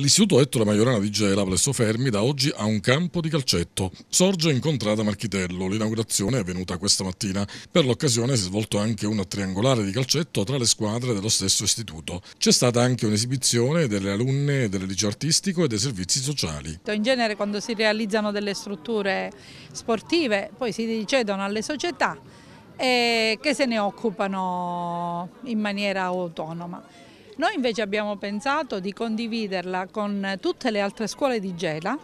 L'istituto Ettore Maiorana di Gela, presso Fermi, da oggi ha un campo di calcetto. Sorge in contrada Marchitello. L'inaugurazione è avvenuta questa mattina. Per l'occasione si è svolto anche una triangolare di calcetto tra le squadre dello stesso istituto. C'è stata anche un'esibizione delle alunne del liceo artistico e dei servizi sociali. In genere quando si realizzano delle strutture sportive poi si cedono alle società eh, che se ne occupano in maniera autonoma. Noi invece abbiamo pensato di condividerla con tutte le altre scuole di Gela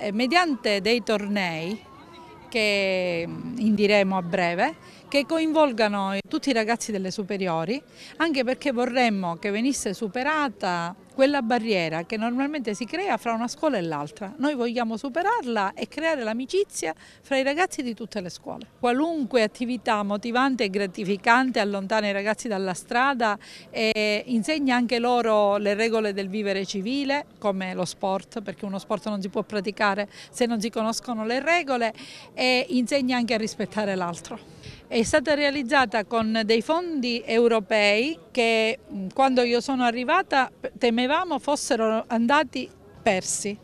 eh, mediante dei tornei che mm, indiremo a breve che coinvolgano tutti i ragazzi delle superiori, anche perché vorremmo che venisse superata quella barriera che normalmente si crea fra una scuola e l'altra. Noi vogliamo superarla e creare l'amicizia fra i ragazzi di tutte le scuole. Qualunque attività motivante e gratificante allontana i ragazzi dalla strada e insegna anche loro le regole del vivere civile, come lo sport, perché uno sport non si può praticare se non si conoscono le regole, e insegna anche a rispettare l'altro. È stata realizzata con dei fondi europei che quando io sono arrivata temevamo fossero andati persi.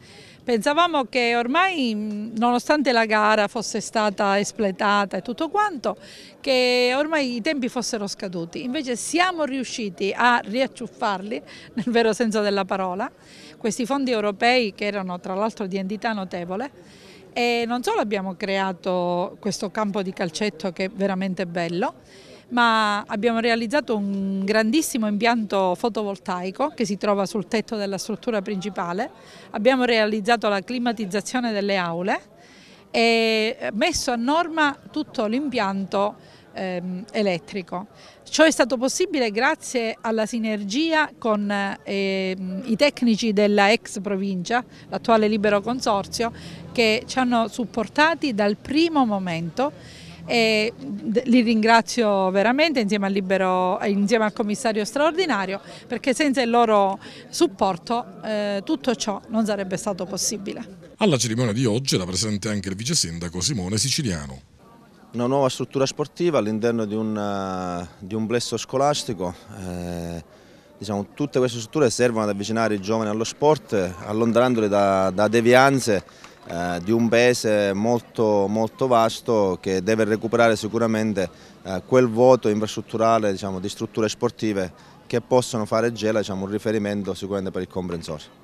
Pensavamo che ormai, mm, nonostante la gara fosse stata espletata e tutto quanto, che ormai i tempi fossero scaduti. Invece siamo riusciti a riacciuffarli, nel vero senso della parola, questi fondi europei che erano tra l'altro di entità notevole. E non solo abbiamo creato questo campo di calcetto che è veramente bello, ma abbiamo realizzato un grandissimo impianto fotovoltaico che si trova sul tetto della struttura principale, abbiamo realizzato la climatizzazione delle aule e messo a norma tutto l'impianto ehm, elettrico. Ciò è stato possibile grazie alla sinergia con eh, i tecnici della ex provincia, l'attuale libero consorzio, che ci hanno supportati dal primo momento e li ringrazio veramente insieme al, libero, insieme al commissario straordinario perché senza il loro supporto eh, tutto ciò non sarebbe stato possibile. Alla cerimonia di oggi era presente anche il vice sindaco Simone Siciliano una nuova struttura sportiva all'interno di, eh, di, un blesso scolastico. Eh, diciamo, tutte queste strutture servono ad avvicinare i giovani allo sport, eh, allontanandoli da, da devianze eh, di un paese molto, molto, vasto che deve recuperare sicuramente eh, quel vuoto infrastrutturale diciamo, di strutture sportive che possono fare Gela diciamo, un riferimento sicuramente per il comprensore.